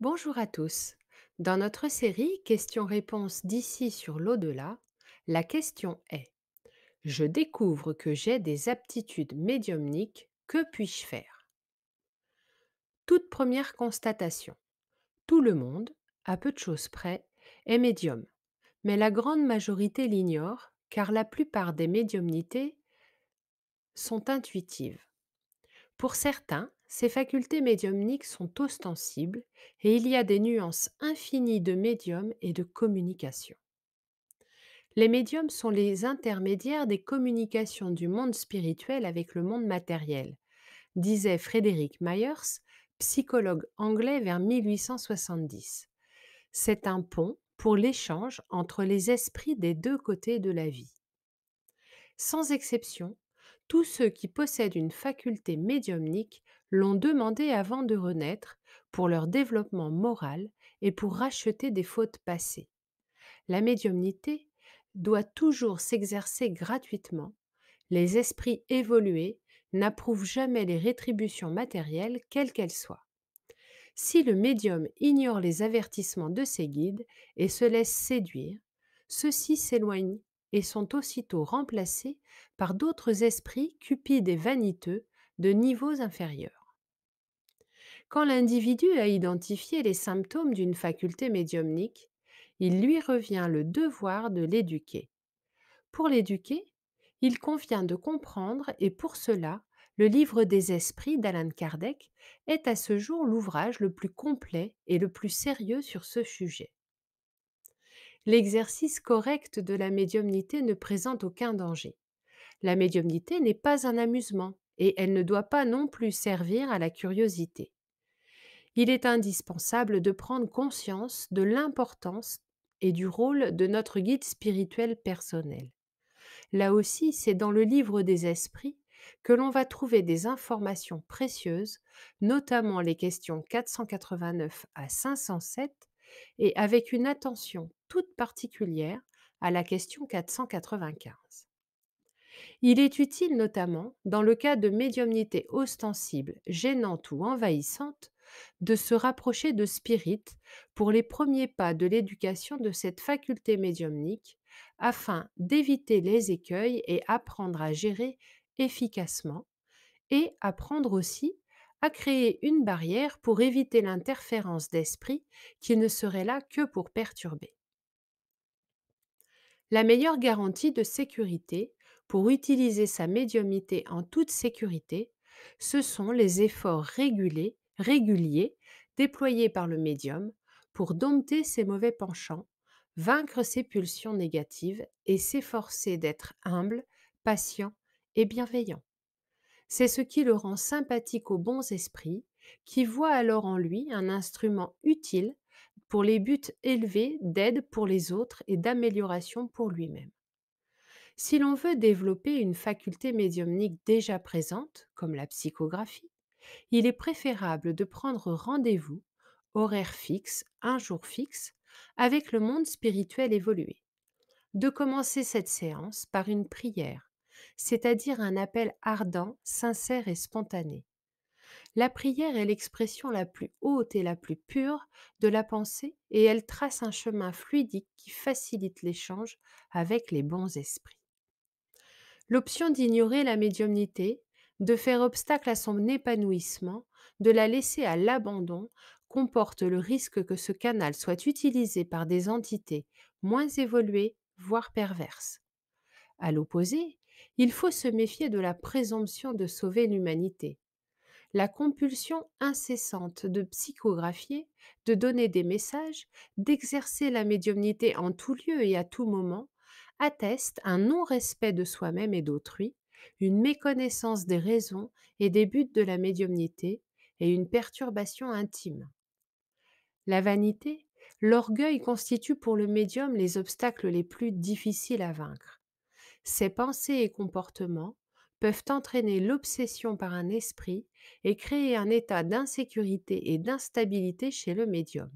Bonjour à tous. Dans notre série Questions-réponses d'ici sur l'au-delà, la question est Je découvre que j'ai des aptitudes médiumniques, que puis-je faire Toute première constatation. Tout le monde, à peu de choses près, est médium, mais la grande majorité l'ignore car la plupart des médiumnités sont intuitives. Pour certains, ces facultés médiumniques sont ostensibles et il y a des nuances infinies de médiums et de communication. Les médiums sont les intermédiaires des communications du monde spirituel avec le monde matériel, disait Frédéric Myers, psychologue anglais vers 1870. C'est un pont pour l'échange entre les esprits des deux côtés de la vie. Sans exception, tous ceux qui possèdent une faculté médiumnique l'ont demandé avant de renaître pour leur développement moral et pour racheter des fautes passées. La médiumnité doit toujours s'exercer gratuitement. Les esprits évolués n'approuvent jamais les rétributions matérielles, quelles qu'elles soient. Si le médium ignore les avertissements de ses guides et se laisse séduire, ceux-ci s'éloignent et sont aussitôt remplacés par d'autres esprits cupides et vaniteux de niveaux inférieurs. Quand l'individu a identifié les symptômes d'une faculté médiumnique, il lui revient le devoir de l'éduquer. Pour l'éduquer, il convient de comprendre, et pour cela, le livre des esprits d'Alan Kardec est à ce jour l'ouvrage le plus complet et le plus sérieux sur ce sujet l'exercice correct de la médiumnité ne présente aucun danger. La médiumnité n'est pas un amusement et elle ne doit pas non plus servir à la curiosité. Il est indispensable de prendre conscience de l'importance et du rôle de notre guide spirituel personnel. Là aussi, c'est dans le livre des esprits que l'on va trouver des informations précieuses, notamment les questions 489 à 507 et avec une attention toute particulière à la question 495. Il est utile notamment, dans le cas de médiumnité ostensible, gênante ou envahissante, de se rapprocher de spirit pour les premiers pas de l'éducation de cette faculté médiumnique afin d'éviter les écueils et apprendre à gérer efficacement et apprendre aussi à créer une barrière pour éviter l'interférence d'esprit qui ne serait là que pour perturber. La meilleure garantie de sécurité pour utiliser sa médiumité en toute sécurité, ce sont les efforts régulés, réguliers déployés par le médium pour dompter ses mauvais penchants, vaincre ses pulsions négatives et s'efforcer d'être humble, patient et bienveillant. C'est ce qui le rend sympathique aux bons esprits, qui voient alors en lui un instrument utile pour les buts élevés d'aide pour les autres et d'amélioration pour lui-même. Si l'on veut développer une faculté médiumnique déjà présente, comme la psychographie, il est préférable de prendre rendez-vous, horaire fixe, un jour fixe, avec le monde spirituel évolué. De commencer cette séance par une prière c'est-à-dire un appel ardent, sincère et spontané. La prière est l'expression la plus haute et la plus pure de la pensée et elle trace un chemin fluidique qui facilite l'échange avec les bons esprits. L'option d'ignorer la médiumnité, de faire obstacle à son épanouissement, de la laisser à l'abandon comporte le risque que ce canal soit utilisé par des entités moins évoluées, voire perverses. À l'opposé, il faut se méfier de la présomption de sauver l'humanité. La compulsion incessante de psychographier, de donner des messages, d'exercer la médiumnité en tout lieu et à tout moment, atteste un non-respect de soi-même et d'autrui, une méconnaissance des raisons et des buts de la médiumnité et une perturbation intime. La vanité, l'orgueil constituent pour le médium les obstacles les plus difficiles à vaincre. Ces pensées et comportements peuvent entraîner l'obsession par un esprit et créer un état d'insécurité et d'instabilité chez le médium.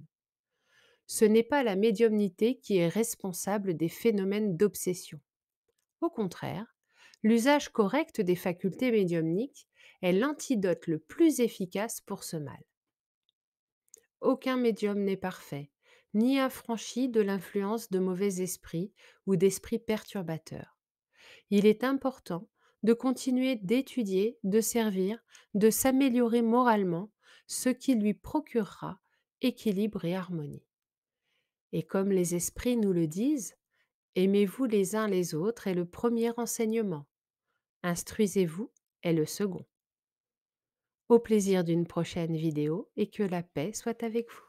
Ce n'est pas la médiumnité qui est responsable des phénomènes d'obsession. Au contraire, l'usage correct des facultés médiumniques est l'antidote le plus efficace pour ce mal. Aucun médium n'est parfait, ni affranchi de l'influence de mauvais esprits ou d'esprits perturbateurs il est important de continuer d'étudier, de servir, de s'améliorer moralement, ce qui lui procurera équilibre et harmonie. Et comme les esprits nous le disent, aimez-vous les uns les autres est le premier enseignement, instruisez-vous est le second. Au plaisir d'une prochaine vidéo et que la paix soit avec vous.